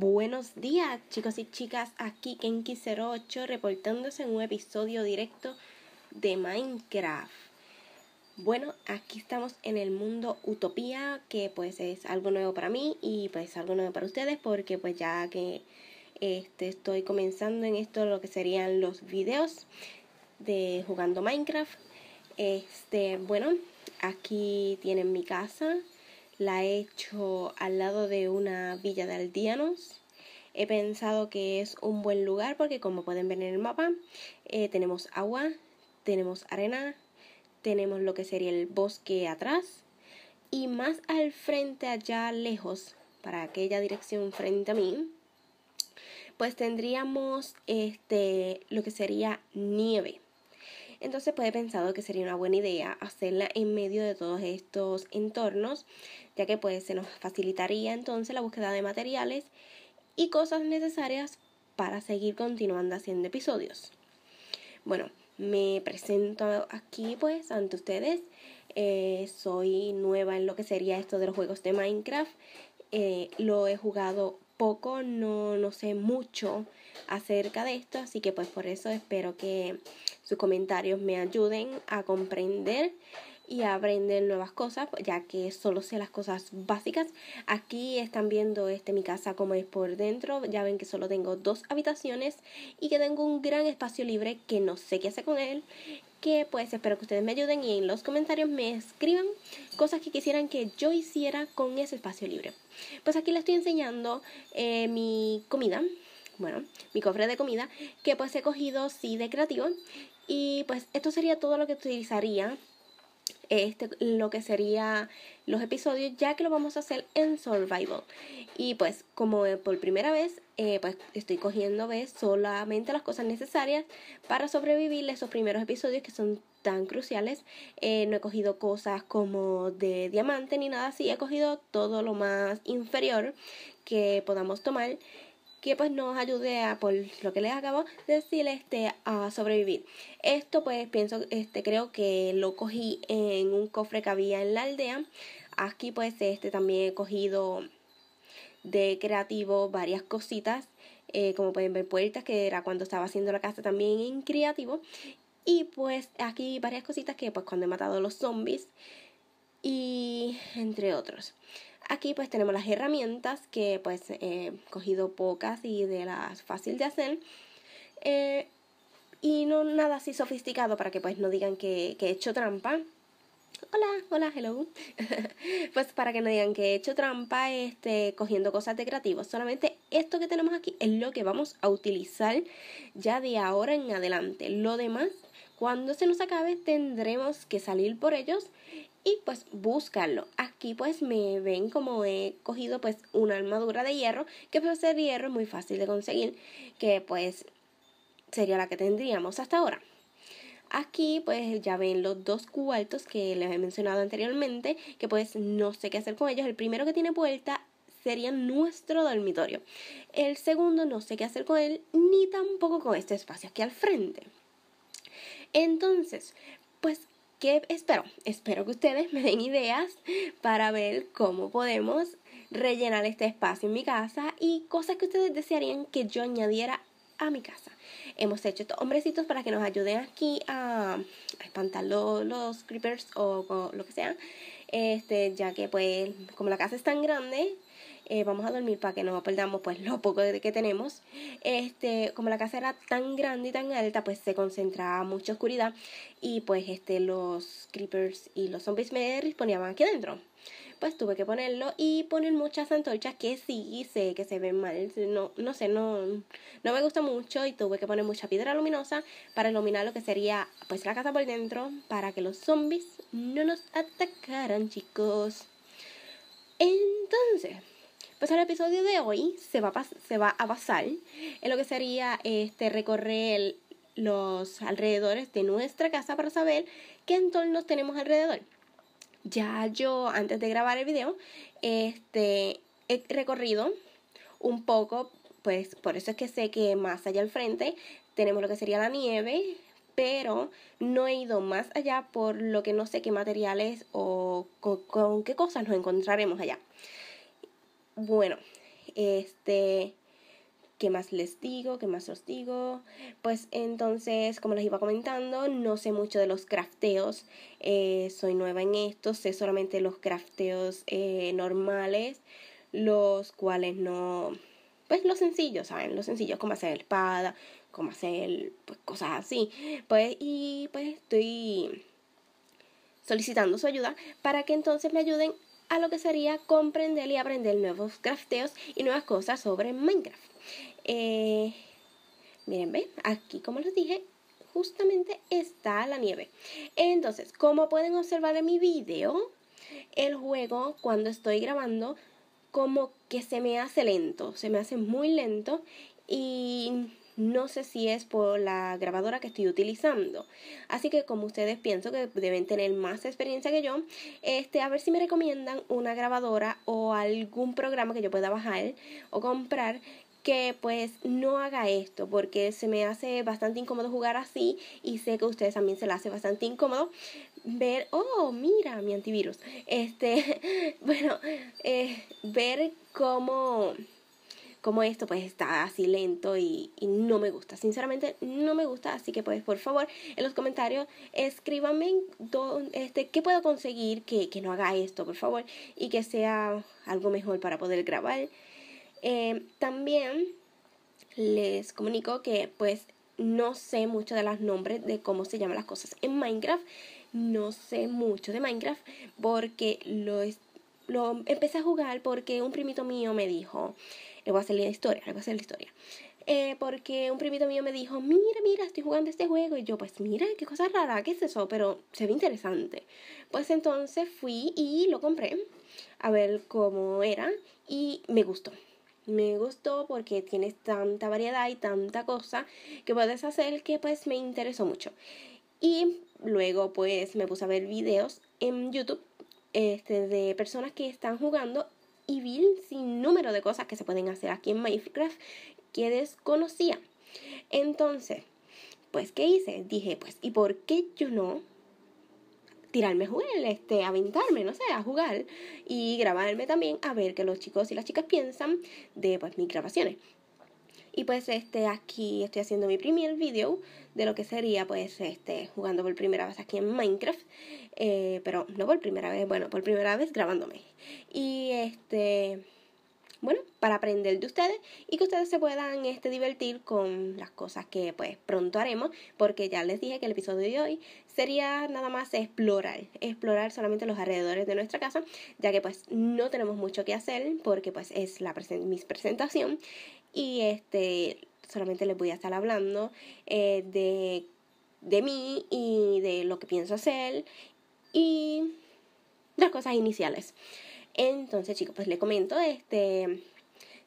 Buenos días, chicos y chicas. Aquí Kenki08 reportándose en un episodio directo de Minecraft. Bueno, aquí estamos en el mundo Utopía, que pues es algo nuevo para mí y pues algo nuevo para ustedes, porque pues ya que este, estoy comenzando en esto lo que serían los videos de jugando Minecraft. Este, bueno, aquí tienen mi casa la he hecho al lado de una villa de aldeanos. He pensado que es un buen lugar porque como pueden ver en el mapa, eh, tenemos agua, tenemos arena, tenemos lo que sería el bosque atrás y más al frente, allá lejos, para aquella dirección frente a mí, pues tendríamos este lo que sería nieve. Entonces pues, he pensado que sería una buena idea hacerla en medio de todos estos entornos, ya que pues se nos facilitaría entonces la búsqueda de materiales y cosas necesarias para seguir continuando haciendo episodios. Bueno, me presento aquí pues ante ustedes. Eh, soy nueva en lo que sería esto de los juegos de Minecraft. Eh, lo he jugado poco, no, no sé mucho acerca de esto, así que pues por eso espero que sus comentarios me ayuden a comprender y a aprender nuevas cosas, pues, ya que solo sé las cosas básicas. Aquí están viendo este mi casa como es por dentro. Ya ven que solo tengo dos habitaciones y que tengo un gran espacio libre que no sé qué hacer con él. Que pues espero que ustedes me ayuden y en los comentarios me escriban cosas que quisieran que yo hiciera con ese espacio libre. Pues aquí les estoy enseñando eh, mi comida bueno, mi cofre de comida, que pues he cogido sí de creativo. Y pues esto sería todo lo que utilizaría. Este, lo que sería los episodios ya que lo vamos a hacer en survival y pues como eh, por primera vez eh, pues estoy cogiendo solamente las cosas necesarias para sobrevivir esos primeros episodios que son tan cruciales eh, no he cogido cosas como de diamante ni nada así he cogido todo lo más inferior que podamos tomar que pues nos ayude a, por lo que les acabo de decir, este, a sobrevivir. Esto pues pienso, este, creo que lo cogí en un cofre que había en la aldea. Aquí pues este también he cogido de creativo varias cositas. Eh, como pueden ver puertas, que era cuando estaba haciendo la casa también en creativo. Y pues aquí varias cositas que pues cuando he matado a los zombies y entre otros. Aquí pues tenemos las herramientas que pues he cogido pocas y de las fácil de hacer. Eh, y no nada así sofisticado para que pues no digan que, que he hecho trampa. Hola, hola, hello. pues para que no digan que he hecho trampa este, cogiendo cosas de creativo Solamente esto que tenemos aquí es lo que vamos a utilizar ya de ahora en adelante. Lo demás, cuando se nos acabe, tendremos que salir por ellos y pues buscarlo, Aquí pues me ven como he cogido pues una armadura de hierro, que pues ser hierro muy fácil de conseguir, que pues sería la que tendríamos hasta ahora. Aquí pues ya ven los dos cuartos que les he mencionado anteriormente, que pues no sé qué hacer con ellos. El primero que tiene puerta sería nuestro dormitorio. El segundo no sé qué hacer con él, ni tampoco con este espacio aquí al frente. Entonces, pues que espero, espero que ustedes me den ideas para ver cómo podemos rellenar este espacio en mi casa y cosas que ustedes desearían que yo añadiera a mi casa. Hemos hecho estos hombrecitos para que nos ayuden aquí a, espantar los, creepers o, o, lo que sea. Este, ya que pues como la casa es tan grande, eh, vamos a dormir para que no perdamos pues lo poco que tenemos. Este, como la casa era tan grande y tan alta, pues se concentraba mucha oscuridad y pues este los creepers y los zombies me ponían aquí adentro. Pues tuve que ponerlo y poner muchas antorchas que sí sé que se ven mal, no no sé, no no me gusta mucho y tuve que poner mucha piedra luminosa para iluminar lo que sería pues la casa por dentro para que los zombies no nos atacaran, chicos. Entonces, pues el episodio de hoy se va a, se va a basar en lo que sería este recorrer los alrededores de nuestra casa para saber qué entornos tenemos alrededor. Ya yo antes de grabar el video, este he recorrido un poco, pues por eso es que sé que más allá al frente tenemos lo que sería la nieve, pero no he ido más allá por lo que no sé qué materiales o con qué cosas nos encontraremos allá. Bueno, este, ¿qué más les digo? ¿Qué más os digo? Pues entonces, como les iba comentando, no sé mucho de los crafteos. Eh, soy nueva en esto, sé solamente los crafteos eh, normales, los cuales no... Pues los sencillos, ¿saben? Los sencillos, como hacer espada, como hacer pues, cosas así. Pues, y pues estoy solicitando su ayuda para que entonces me ayuden a lo que sería comprender y aprender nuevos crafteos y nuevas cosas sobre Minecraft. Eh, miren, ven, aquí como les dije, justamente está la nieve. Entonces, como pueden observar en mi video, el juego cuando estoy grabando como que se me hace lento, se me hace muy lento y no sé si es por la grabadora que estoy utilizando. Así que como ustedes pienso que deben tener más experiencia que yo, este, a ver si me recomiendan una grabadora o algún programa que yo pueda bajar o comprar que pues no haga esto porque se me hace bastante incómodo jugar así y sé que a ustedes también se le hace bastante incómodo ver, oh, mira mi antivirus, este, bueno, eh, ver cómo como esto pues está así lento y, no me gusta. Sinceramente no me gusta, así que pues por favor en los comentarios escríbanme este, qué puedo conseguir que, que, no haga esto, por favor, y que sea algo mejor para poder grabar. Eh, también les comunico que pues no sé mucho de los nombres de cómo se llaman las cosas en Minecraft. No sé mucho de Minecraft porque lo, lo empecé a jugar porque un primito mío me dijo, le voy a salir la historia, le voy a hacer la historia. Eh, porque un primito mío me dijo, mira, mira, estoy jugando este juego. Y yo, pues mira, qué cosa rara, qué es eso, pero se ve interesante. Pues entonces fui y lo compré a ver cómo era y me gustó. Me gustó porque tienes tanta variedad y tanta cosa que puedes hacer que pues me interesó mucho. Y luego pues me puse a ver videos en YouTube este, de personas que están jugando y vil sin número de cosas que se pueden hacer aquí en Minecraft que desconocía. Entonces, pues, ¿qué hice? Dije, pues, ¿y por qué yo no tirarme a jugar, este, aventarme, no sé, a jugar y grabarme también a ver qué los chicos y las chicas piensan de pues, mis grabaciones? Y pues este aquí estoy haciendo mi primer video de lo que sería pues este jugando por primera vez aquí en Minecraft. Eh, pero no por primera vez, bueno, por primera vez grabándome. Y este bueno, para aprender de ustedes y que ustedes se puedan este, divertir con las cosas que pues pronto haremos, porque ya les dije que el episodio de hoy sería nada más explorar, explorar solamente los alrededores de nuestra casa, ya que pues no tenemos mucho que hacer porque pues es la mis presentación y este solamente les voy a estar hablando eh, de, de mí y de lo que pienso hacer y las cosas iniciales. Entonces, chicos, pues les comento, este,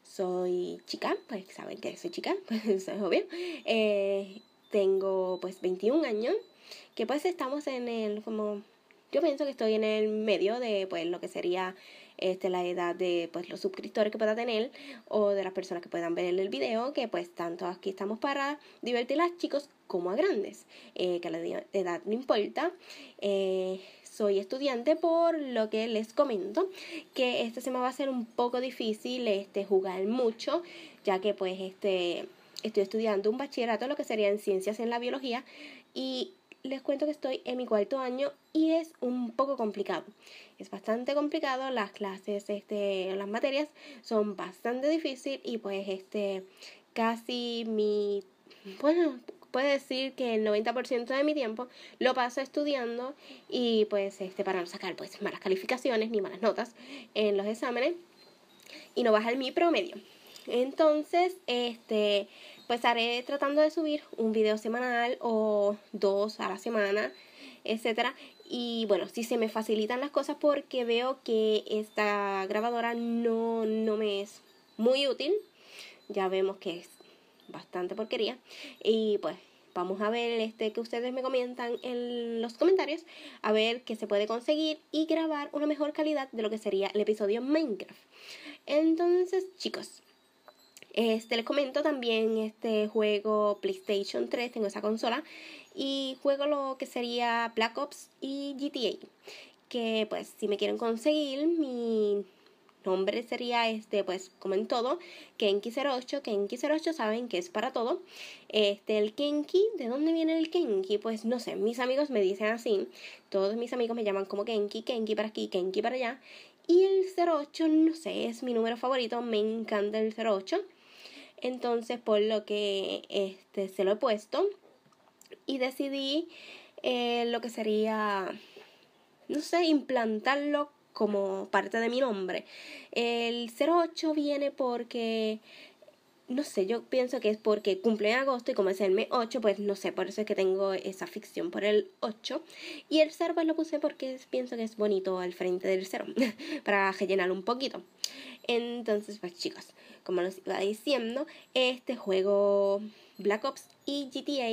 soy chica, pues saben que soy chica, pues eso es obvio. Eh, tengo pues 21 años, que pues estamos en el, como, yo pienso que estoy en el medio de pues lo que sería este, la edad de pues, los suscriptores que pueda tener o de las personas que puedan ver el video, que pues tanto aquí estamos para divertir a chicos como a grandes, eh, que la edad no importa. Eh, soy estudiante por lo que les comento que este semana me va a ser un poco difícil este jugar mucho ya que pues este estoy estudiando un bachillerato lo que sería en ciencias en la biología y les cuento que estoy en mi cuarto año y es un poco complicado. Es bastante complicado, las clases, este, las materias son bastante difíciles y pues este, casi mi, bueno, puedo decir que el 90% de mi tiempo lo paso estudiando y pues este, para no sacar pues malas calificaciones ni malas notas en los exámenes y no bajar mi promedio. Entonces, este, pues estaré tratando de subir un video semanal o dos a la semana, etcétera. Y bueno, si se me facilitan las cosas porque veo que esta grabadora no, no me es muy útil. Ya vemos que es bastante porquería. Y pues vamos a ver este que ustedes me comentan en los comentarios a ver qué se puede conseguir y grabar una mejor calidad de lo que sería el episodio Minecraft. Entonces, chicos, este, les comento también este juego PlayStation 3, tengo esa consola. Y juego lo que sería Black Ops y GTA. Que pues si me quieren conseguir, mi nombre sería este, pues como en todo, Kenki08, Kenki08 saben que es para todo. Este, el Kenki, ¿de dónde viene el Kenki? Pues no sé, mis amigos me dicen así, todos mis amigos me llaman como Kenki, Kenki para aquí, Kenki para allá. Y el 08, no sé, es mi número favorito, me encanta el 08. Entonces, por lo que este, se lo he puesto y decidí eh, lo que sería, no sé, implantarlo como parte de mi nombre. El 08 viene porque, no sé, yo pienso que es porque cumple en agosto y como es el mes 8, pues no sé, por eso es que tengo esa ficción por el 8. Y el 0 pues lo puse porque pienso que es bonito al frente del 0, para rellenar un poquito. Entonces, pues chicos, como les iba diciendo, este juego Black Ops y GTA,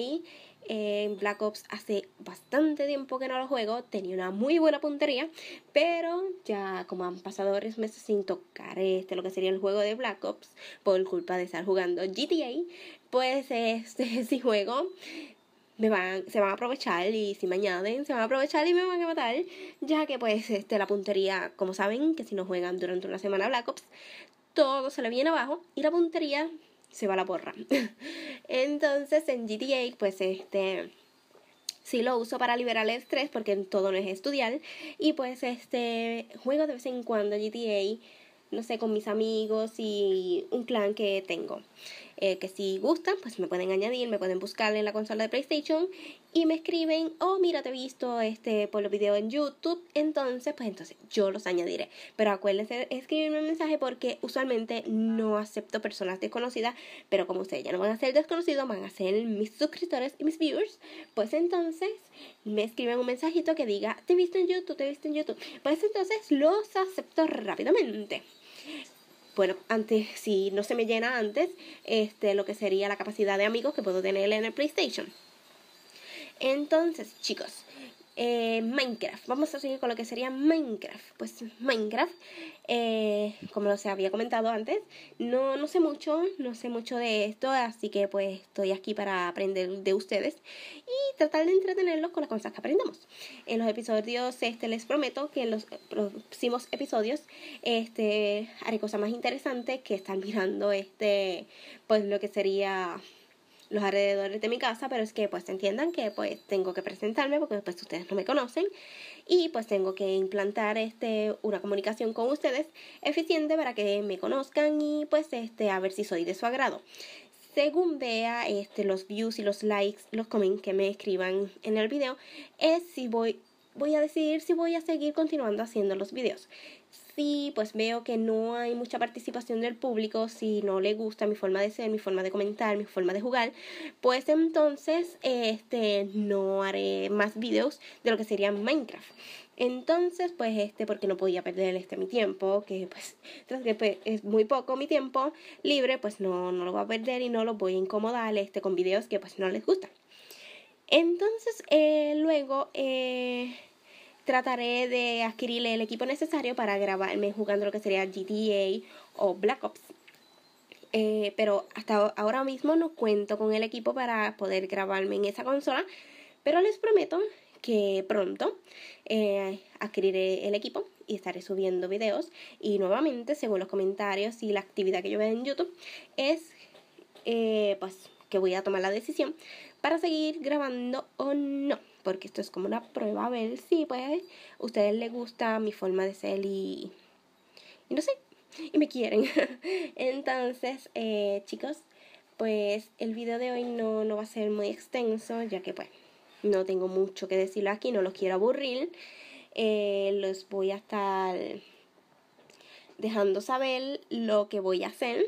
en eh, Black Ops hace bastante tiempo que no lo juego, tenía una muy buena puntería, pero ya como han pasado varios meses sin tocar este, lo que sería el juego de Black Ops, por culpa de estar jugando GTA, pues este, sí juego, me van, se van a aprovechar y si me añaden, se van a aprovechar y me van a matar, ya que pues este, la puntería, como saben, que si no juegan durante una semana Black Ops, todo se le viene abajo y la puntería se va a la porra. Entonces en GTA pues este sí lo uso para liberar el estrés porque todo no es estudiar y pues este juego de vez en cuando GTA no sé, con mis amigos y un plan que tengo. Eh, que si gustan, pues me pueden añadir, me pueden buscar en la consola de PlayStation y me escriben, oh, mira, te he visto este, por los videos en YouTube, entonces, pues entonces yo los añadiré. Pero acuérdense de escribirme un mensaje porque usualmente no acepto personas desconocidas, pero como ustedes ya no van a ser desconocidos, van a ser mis suscriptores y mis viewers, pues entonces me escriben un mensajito que diga, te he visto en YouTube, te he visto en YouTube. Pues entonces los acepto rápidamente bueno, antes, si no se me llena antes, este, lo que sería la capacidad de amigos que puedo tener en el PlayStation. Entonces, chicos, eh, Minecraft. Vamos a seguir con lo que sería Minecraft. Pues Minecraft, eh, como se había comentado antes, no, no sé mucho, no sé mucho de esto, así que pues estoy aquí para aprender de ustedes y tratar de entretenerlos con las cosas que aprendamos. En los episodios, este, les prometo que en los próximos episodios, este, haré cosas más interesantes que estar mirando, este, pues lo que sería los alrededores de mi casa, pero es que pues entiendan que pues tengo que presentarme porque pues ustedes no me conocen y pues tengo que implantar este una comunicación con ustedes eficiente para que me conozcan y pues este a ver si soy de su agrado. Según vea este los views y los likes, los comments que me escriban en el video, es si voy voy a decidir si voy a seguir continuando haciendo los videos si pues veo que no hay mucha participación del público, si no le gusta mi forma de ser, mi forma de comentar, mi forma de jugar, pues entonces este no haré más videos de lo que sería Minecraft. Entonces, pues este, porque no podía perder este mi tiempo, que pues, tras que pues, es muy poco mi tiempo libre, pues no, no lo voy a perder y no lo voy a incomodar este con videos que pues no les gustan. Entonces, eh, luego, eh, trataré de adquirir el equipo necesario para grabarme jugando lo que sería GTA o Black Ops. Eh, pero hasta ahora mismo no cuento con el equipo para poder grabarme en esa consola, pero les prometo que pronto eh, adquiriré el equipo y estaré subiendo videos y nuevamente según los comentarios y la actividad que yo vea en YouTube es eh, pues que voy a tomar la decisión para seguir grabando o no porque esto es como una prueba a ver si pues a ustedes les gusta mi forma de ser y, no sé, y me quieren. Entonces, eh, chicos, pues el video de hoy no, no va a ser muy extenso, ya que pues no tengo mucho que decirlo aquí, no los quiero aburrir. Eh, los voy a estar dejando saber lo que voy a hacer.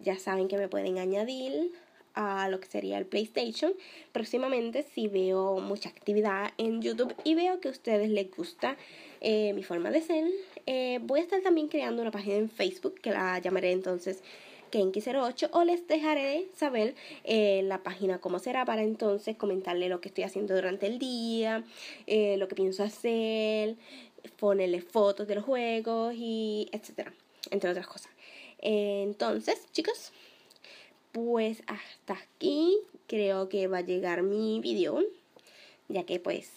Ya saben que me pueden añadir a lo que sería el PlayStation. Próximamente si veo mucha actividad en YouTube y veo que a ustedes les gusta eh, mi forma de ser, eh, voy a estar también creando una página en Facebook que la llamaré entonces Kenki08 o les dejaré saber eh, la página cómo será para entonces comentarle lo que estoy haciendo durante el día, lo que pienso hacer, ponerle fotos de los juegos y etcétera, entre otras cosas. entonces, chicos pues hasta aquí creo que va a llegar mi video, ya que pues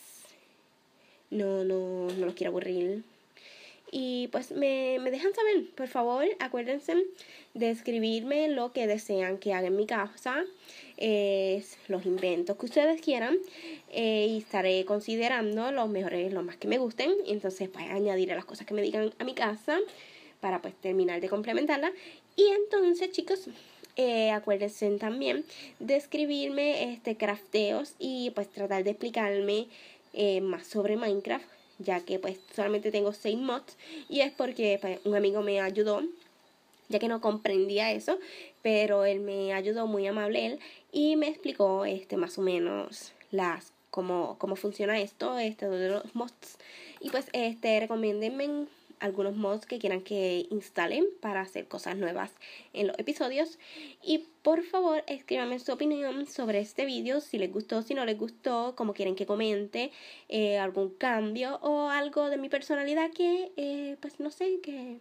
no, no, no los quiero aburrir. Y pues me, me dejan saber, por favor, acuérdense de escribirme lo que desean que haga en mi casa, los inventos que ustedes quieran, eh, y estaré considerando los mejores, los más que me gusten. Entonces, pues añadiré las cosas que me digan a mi casa para pues terminar de complementarla. Y entonces, chicos, eh, acuérdense también de escribirme este, crafteos y pues tratar de explicarme eh, más sobre Minecraft, ya que pues solamente tengo 6 mods y es porque pues, un amigo me ayudó ya que no comprendía eso, pero él me ayudó muy amable él y me explicó este más o menos las cómo, cómo funciona esto, este de los mods y pues este recomiéndenme algunos mods que quieran que instalen para hacer cosas nuevas en los episodios. Y por favor, escríbanme su opinión sobre este vídeo, si les gustó, si no les gustó, como quieren que comente, eh, algún cambio o algo de mi personalidad que, eh, pues no sé, que,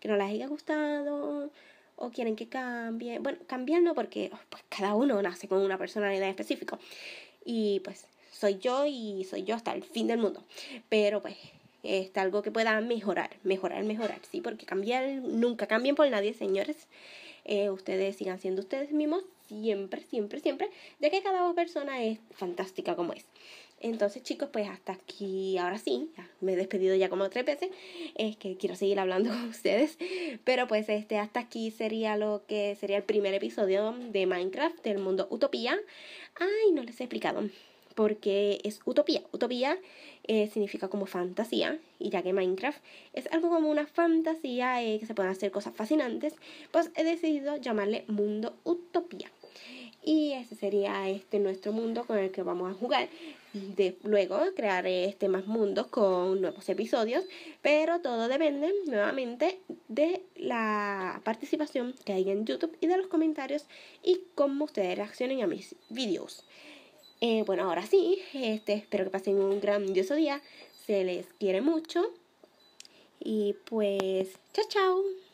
que no les haya gustado o quieren que cambie. Bueno, cambiando porque oh, pues, cada uno nace con una personalidad específica. Y pues soy yo y soy yo hasta el fin del mundo. Pero pues este, algo que pueda mejorar, mejorar, mejorar, ¿sí? Porque cambiar, nunca cambien por nadie, señores. Eh, ustedes sigan siendo ustedes mismos siempre, siempre, siempre, ya que cada persona es fantástica como es. Entonces, chicos, pues hasta aquí, ahora sí, me he despedido ya como tres veces, es que quiero seguir hablando con ustedes, pero pues este hasta aquí sería lo que sería el primer episodio de Minecraft del mundo Utopía. Ay, no les he explicado porque es utopía. Utopía eh, significa como fantasía, y ya que Minecraft es algo como una fantasía eh, que se pueden hacer cosas fascinantes, pues he decidido llamarle mundo utopía. Y ese sería este nuestro mundo con el que vamos a jugar. De, luego crearé eh, este más mundos con nuevos episodios, pero todo depende nuevamente de la participación que hay en YouTube y de los comentarios y cómo ustedes reaccionen a mis videos. Eh, bueno, ahora sí, este, espero que pasen un grandioso día. Se les quiere mucho. Y pues, chao, chao.